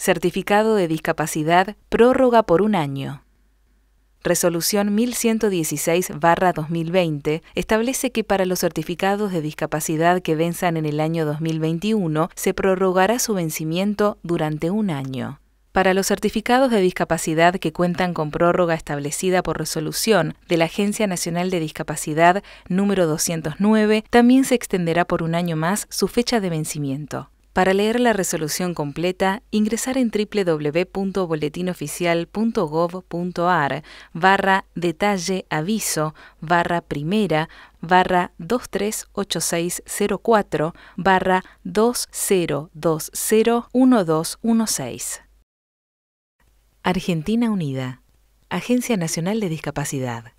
Certificado de discapacidad, prórroga por un año. Resolución 1116-2020 establece que para los certificados de discapacidad que venzan en el año 2021 se prorrogará su vencimiento durante un año. Para los certificados de discapacidad que cuentan con prórroga establecida por resolución de la Agencia Nacional de Discapacidad número 209, también se extenderá por un año más su fecha de vencimiento. Para leer la resolución completa, ingresar en www.boletinoficial.gov.ar barra detalle aviso barra primera barra 238604 barra 20201216. Argentina Unida, Agencia Nacional de Discapacidad.